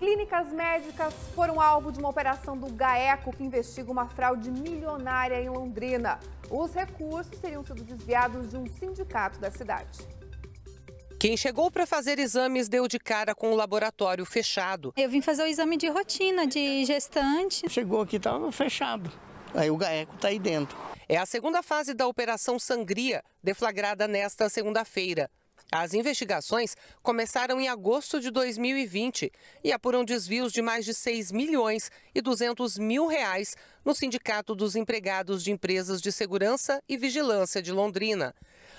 Clínicas médicas foram alvo de uma operação do GAECO que investiga uma fraude milionária em Londrina. Os recursos teriam sido desviados de um sindicato da cidade. Quem chegou para fazer exames deu de cara com o laboratório fechado. Eu vim fazer o exame de rotina de gestante. Chegou aqui, estava fechado. Aí o GAECO está aí dentro. É a segunda fase da Operação Sangria, deflagrada nesta segunda-feira. As investigações começaram em agosto de 2020 e apuram desvios de mais de 6 milhões e 200 mil reais no Sindicato dos Empregados de Empresas de Segurança e Vigilância de Londrina.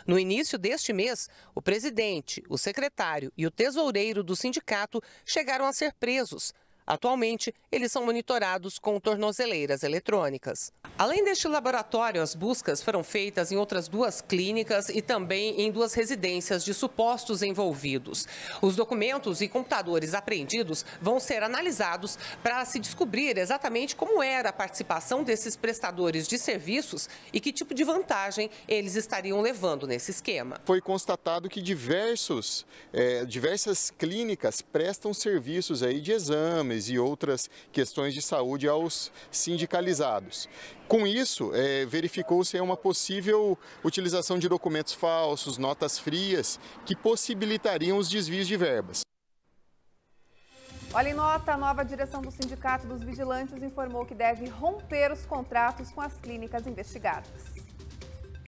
No início deste mês, o presidente, o secretário e o tesoureiro do sindicato chegaram a ser presos. Atualmente, eles são monitorados com tornozeleiras eletrônicas. Além deste laboratório, as buscas foram feitas em outras duas clínicas e também em duas residências de supostos envolvidos. Os documentos e computadores apreendidos vão ser analisados para se descobrir exatamente como era a participação desses prestadores de serviços e que tipo de vantagem eles estariam levando nesse esquema. Foi constatado que diversos, é, diversas clínicas prestam serviços aí de exame exames e outras questões de saúde aos sindicalizados. Com isso, é, verificou-se uma possível utilização de documentos falsos, notas frias, que possibilitariam os desvios de verbas. Olha, em nota, a nova direção do Sindicato dos Vigilantes informou que deve romper os contratos com as clínicas investigadas.